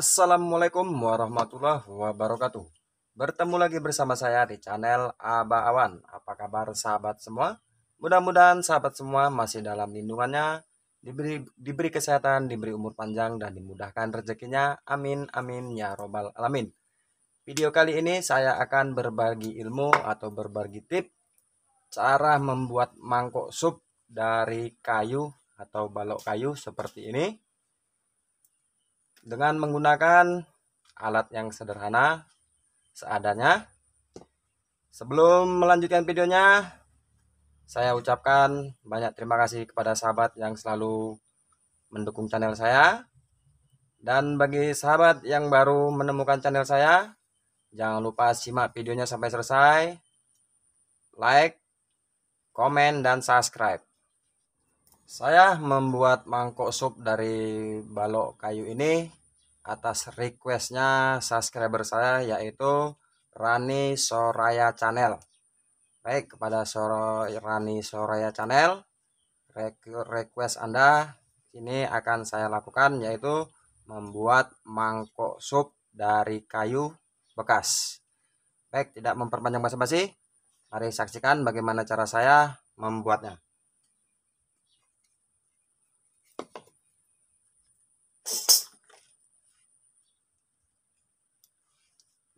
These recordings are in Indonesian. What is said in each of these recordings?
Assalamualaikum warahmatullahi wabarakatuh Bertemu lagi bersama saya di channel Aba Awan Apa kabar sahabat semua? Mudah-mudahan sahabat semua masih dalam lindungannya diberi, diberi kesehatan, diberi umur panjang dan dimudahkan rezekinya Amin, amin, ya robbal alamin Video kali ini saya akan berbagi ilmu atau berbagi tip Cara membuat mangkok sup dari kayu atau balok kayu seperti ini dengan menggunakan alat yang sederhana seadanya. Sebelum melanjutkan videonya, saya ucapkan banyak terima kasih kepada sahabat yang selalu mendukung channel saya. Dan bagi sahabat yang baru menemukan channel saya, jangan lupa simak videonya sampai selesai, like, komen, dan subscribe. Saya membuat mangkok sup dari balok kayu ini atas requestnya subscriber saya yaitu Rani Soraya Channel. Baik, kepada Sor Rani Soraya Channel, request Anda ini akan saya lakukan yaitu membuat mangkok sup dari kayu bekas. Baik, tidak memperpanjang basa-basi. Mari saksikan bagaimana cara saya membuatnya.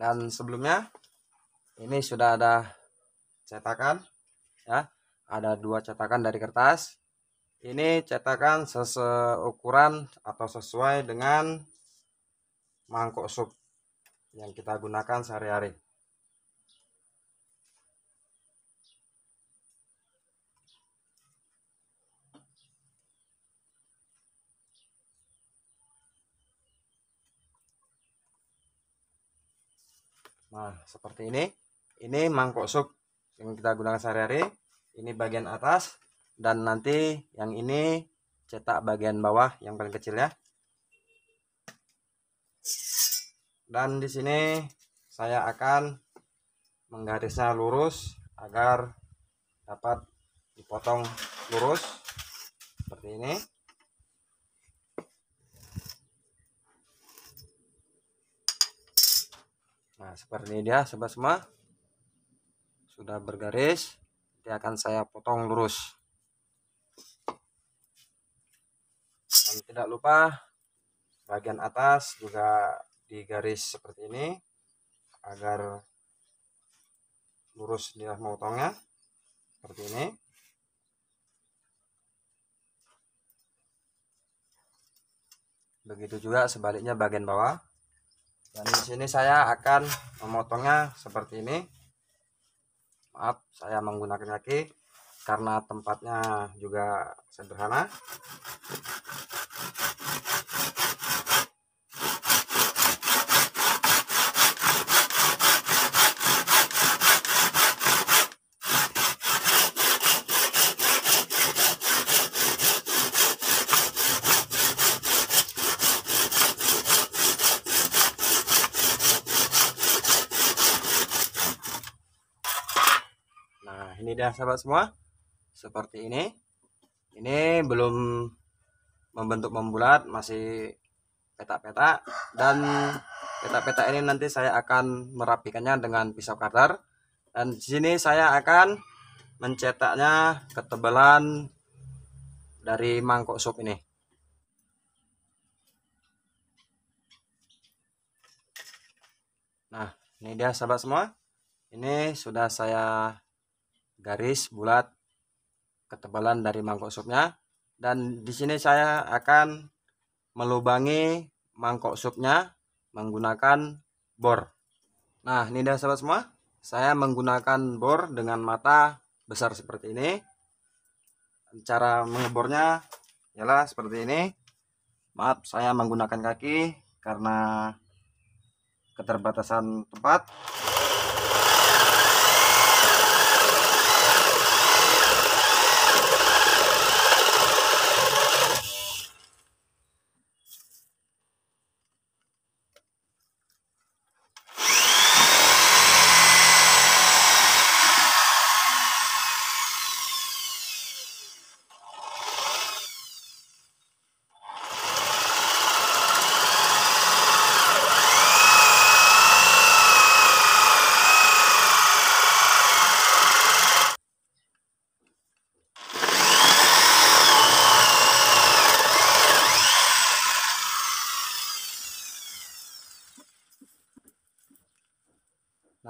dan sebelumnya ini sudah ada cetakan ya ada dua cetakan dari kertas ini cetakan seseukuran atau sesuai dengan mangkok sup yang kita gunakan sehari-hari Nah, seperti ini. Ini mangkok sup yang kita gunakan sehari-hari. Ini bagian atas dan nanti yang ini cetak bagian bawah yang paling kecil ya. Dan di sini saya akan menggarisnya lurus agar dapat dipotong lurus seperti ini. Nah, seperti dia sobat semua. Sudah bergaris, dia akan saya potong lurus. Dan tidak lupa bagian atas juga digaris seperti ini agar lurus dia motongnya seperti ini. Begitu juga sebaliknya bagian bawah sini saya akan memotongnya seperti ini maaf saya menggunakan kaki karena tempatnya juga sederhana ini dah sahabat semua seperti ini ini belum membentuk membulat masih petak-petak dan petak-petak ini nanti saya akan merapikannya dengan pisau cutter dan di sini saya akan mencetaknya ketebalan dari mangkok sup ini nah ini dia sahabat semua ini sudah saya garis bulat ketebalan dari mangkok supnya dan di sini saya akan melubangi mangkok supnya menggunakan bor nah ini dia sahabat semua saya menggunakan bor dengan mata besar seperti ini cara mengebornya ialah seperti ini maaf saya menggunakan kaki karena keterbatasan tempat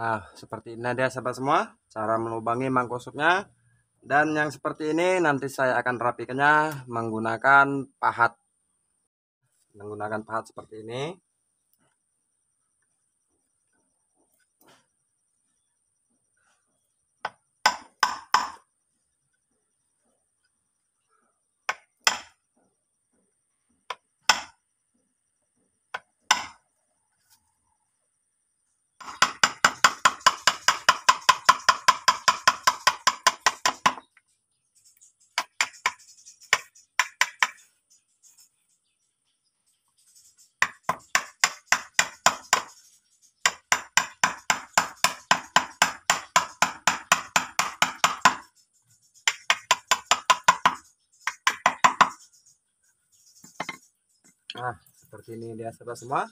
Nah, seperti ini dia sahabat semua, cara melubangi mangkuk supnya Dan yang seperti ini nanti saya akan rapikannya menggunakan pahat. Menggunakan pahat seperti ini. sini dia sudah semua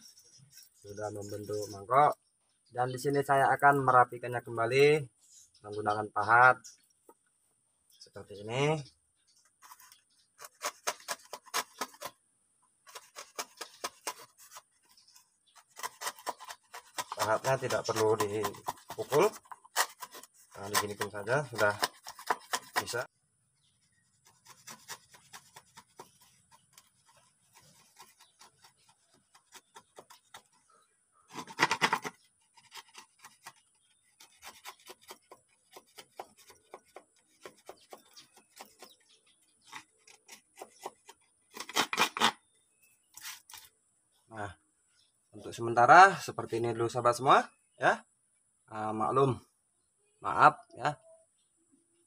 sudah membentuk mangkok dan di sini saya akan merapikannya kembali menggunakan pahat seperti ini pahatnya tidak perlu dipukul nah diginikan saja sudah bisa untuk sementara seperti ini dulu sahabat semua ya uh, maklum maaf ya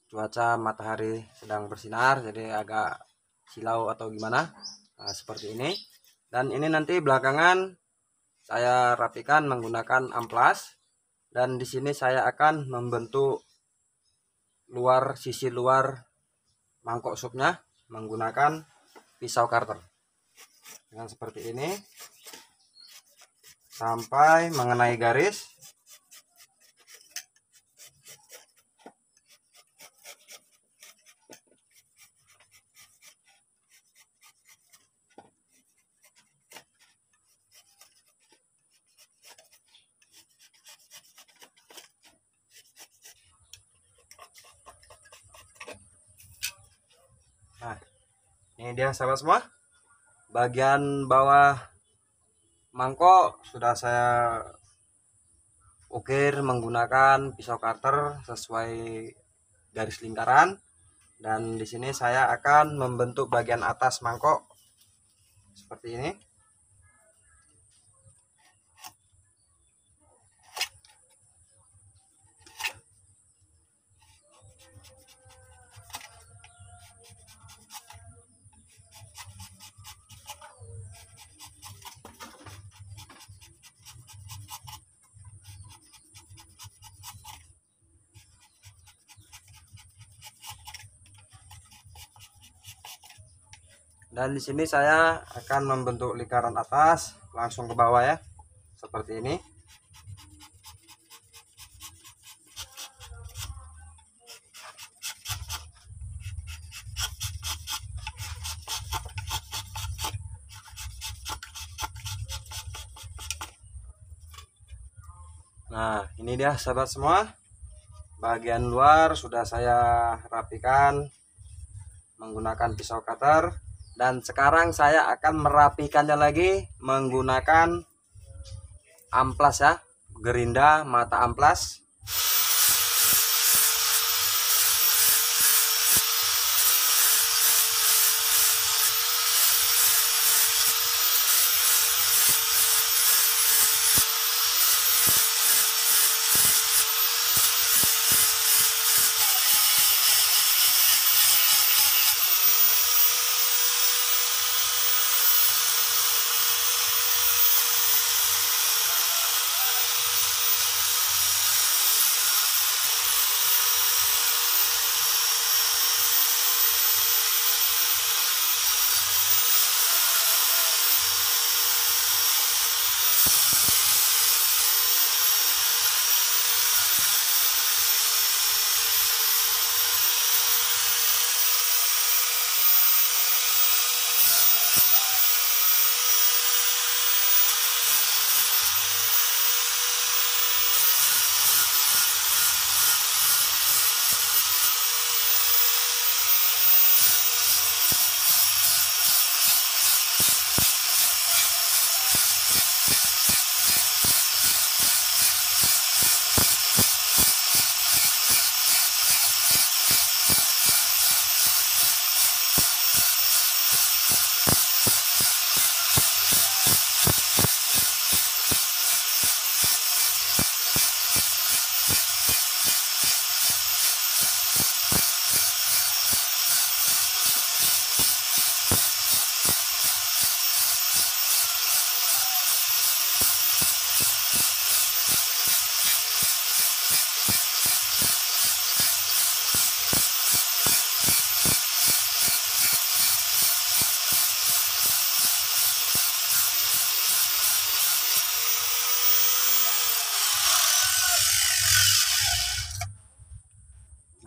cuaca matahari sedang bersinar jadi agak silau atau gimana uh, seperti ini dan ini nanti belakangan saya rapikan menggunakan amplas dan di sini saya akan membentuk luar sisi luar mangkok supnya menggunakan pisau karter dengan seperti ini sampai mengenai garis Nah, ini dia sahabat semua. Bagian bawah mangkok sudah saya ukir menggunakan pisau cutter sesuai garis lingkaran dan di sini saya akan membentuk bagian atas mangkok seperti ini dan di sini saya akan membentuk lingkaran atas langsung ke bawah ya seperti ini Nah, ini dia sahabat semua. Bagian luar sudah saya rapikan menggunakan pisau cutter dan sekarang saya akan merapikannya lagi menggunakan amplas ya gerinda mata amplas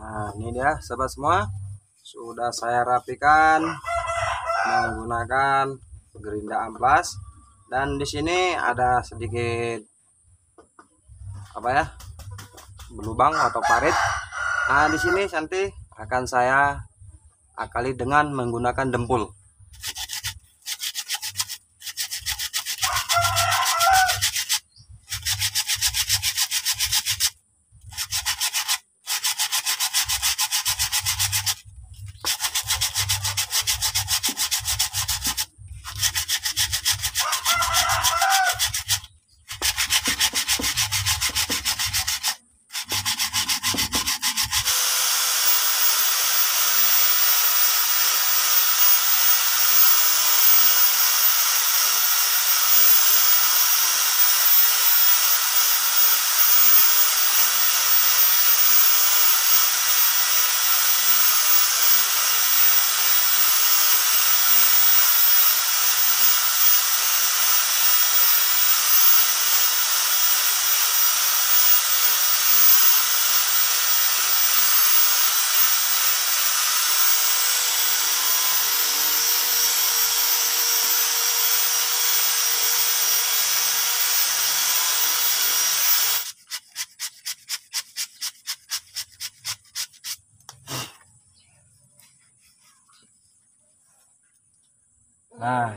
Nah, ini dia sahabat semua. Sudah saya rapikan menggunakan gerinda amplas dan di sini ada sedikit apa ya? belubang atau parit. Nah, di sini nanti akan saya akali dengan menggunakan dempul.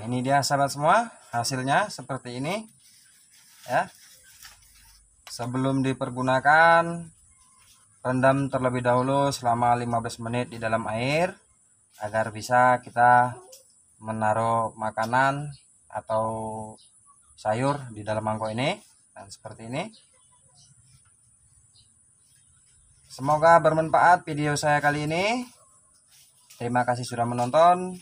ini dia sahabat semua hasilnya seperti ini ya sebelum dipergunakan rendam terlebih dahulu selama 15 menit di dalam air agar bisa kita menaruh makanan atau sayur di dalam mangkok ini dan seperti ini semoga bermanfaat video saya kali ini terima kasih sudah menonton